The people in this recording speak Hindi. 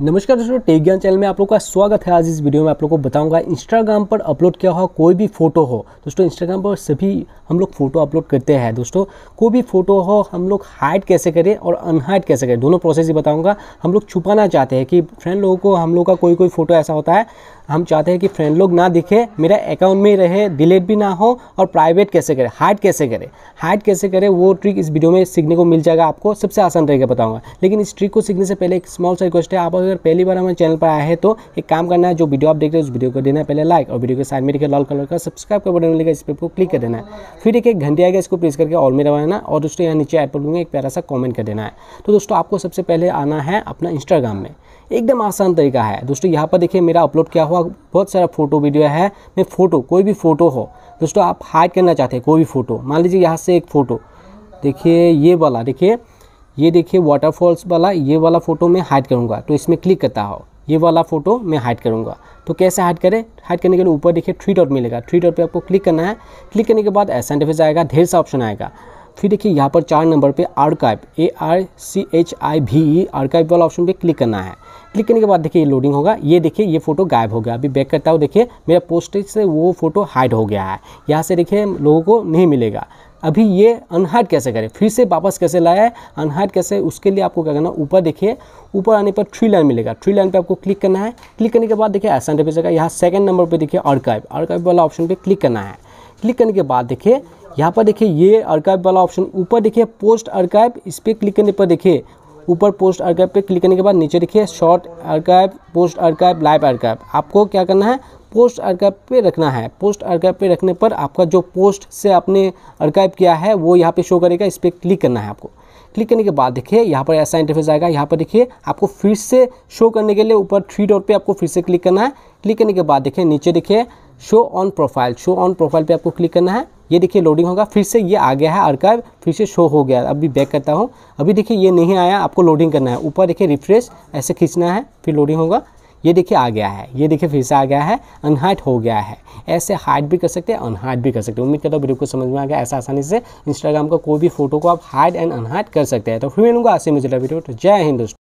नमस्कार दोस्तों टेक ज्ञान चैनल में आप लोग का स्वागत है आज इस वीडियो में आप लोग को बताऊंगा इंस्टाग्राम पर अपलोड किया हुआ कोई भी फोटो हो दोस्तों इंस्टाग्राम पर सभी हम लोग फोटो अपलोड करते हैं दोस्तों कोई भी फोटो हो हम लोग हाइड कैसे करें और अनहाइड कैसे करें दोनों प्रोसेस ही बताऊंगा हम लोग छुपाना चाहते हैं कि फ्रेंड लोगों को हम लोग का कोई कोई फोटो ऐसा होता है हम चाहते हैं कि फ्रेंड लोग ना दिखे मेरा अकाउंट में रहे डिलीट भी ना हो और प्राइवेट कैसे करें हाइड कैसे करें हाइड कैसे करें वो ट्रिक इस वीडियो में सीखने को मिल जाएगा आपको सबसे आसान तरीका बताऊंगा लेकिन इस ट्रिक को सीखने से पहले एक स्मॉल सा रिक्वेस्ट है आप अगर पहली बार हमारे चैनल पर आए हैं तो एक काम करना है जो वीडियो आप देख रहे हैं उस वीडियो को देना है पहले लाइक और वीडियो के साथ देखिए लाल कलर का सब्सक्राइब का बटन मिलेगा इस पर को क्लिक कर देना है फिर एक घंटे आएगा इसको प्रेस करके ऑल में रवाना और दोस्तों यहाँ नीचे ऐप पर लूँगा एक प्यारा सा कॉमेंट कर देना है तो दोस्तों आपको सबसे पहले आना है अपना इंस्टाग्राम में एकदम आसान तरीका है दोस्तों यहाँ पर देखिए मेरा अपलोड क्या हुआ अलावा बहुत सारा फ़ोटो वीडियो है मैं फ़ोटो कोई भी फ़ोटो हो दोस्तों आप हाइड करना चाहते हैं कोई भी फ़ोटो मान लीजिए यहाँ से एक फ़ोटो देखिए ये वाला देखिए ये देखिए वाटरफॉल्स वाला ये वाला फ़ोटो मैं हाइड करूँगा तो इसमें क्लिक करता हो ये वाला फ़ोटो मैं हाइड करूँगा तो कैसे हाइड करें हाइड करने के लिए ऊपर देखिए थ्री डॉट मिलेगा थ्री डॉट पर आपको क्लिक करना है क्लिक करने के बाद ऐसा एंड आएगा ढेर सा ऑप्शन आएगा फिर देखिए यहाँ पर चार नंबर पे archive A R C H I भी ई आर्काइव वाला ऑप्शन पे क्लिक करना है क्लिक करने के बाद देखिए ये लोडिंग होगा ये देखिए ये फोटो गायब हो गया अभी बैक करता हूँ देखिए मेरा पोस्टेज से वो फोटो हाइड हो गया है यहाँ से देखिए लोगों को नहीं मिलेगा अभी ये अनहाइड कैसे करें फिर से वापस कैसे लाया है अनहाइड कैसे उसके लिए आपको क्या करना ऊपर देखिए ऊपर आने पर थ्री लाइन मिलेगा थ्री लाइन पे आपको क्लिक करना है क्लिक करने के बाद देखिए ऐसा इंटरफेस जगह यहाँ सेकंड नंबर पे देखिए आर्काइव आर्काइव वाला ऑप्शन पे क्लिक करना है क्लिक करने के बाद देखिए यहाँ पर देखिए ये अर्काइव वाला ऑप्शन ऊपर देखिए पोस्ट अर्काइव इस पर क्लिक करने पर देखिए ऊपर पोस्ट अर्काइव पे क्लिक करने के बाद नीचे देखिए short archive post archive live archive आपको क्या करना है पोस्ट अर्काइव पे रखना है पोस्ट अर्काइव पे रखने पर आपका जो पोस्ट से आपने अर्काइव किया है वो यहाँ पे शो करेगा इस पर क्लिक करना है आपको क्लिक करने के बाद देखिए यहाँ पर ऐसा इंटरफेस आएगा यहाँ पर देखिए आपको फिर से शो करने के लिए ऊपर थ्री डॉट पर आपको फिर से क्लिक करना है क्लिक करने के बाद देखिए नीचे देखिए show on profile show on profile पे आपको क्लिक करना है ये देखिए लोडिंग होगा फिर से ये आ गया है आर्काइव फिर से शो हो गया अभी बैक करता हूँ अभी देखिए ये नहीं आया आपको लोडिंग करना है ऊपर देखिए रिफ्रेश ऐसे खींचना है फिर लोडिंग होगा ये देखिए आ गया है ये देखिए फिर से आ गया है अनहाइट हो गया है ऐसे हाइट भी कर सकते हैं अनहाइट भी कर सकते हैं उम्मीद करता हूँ वीडियो को समझ में आ गया ऐसा आसानी से इंस्टाग्राम का कोई भी फोटो को आप हाइड एंड अनहाइट कर सकते हैं तो फिर मिलूंगा ऐसे मुझे वीडियो तो जय हिंदुस्तान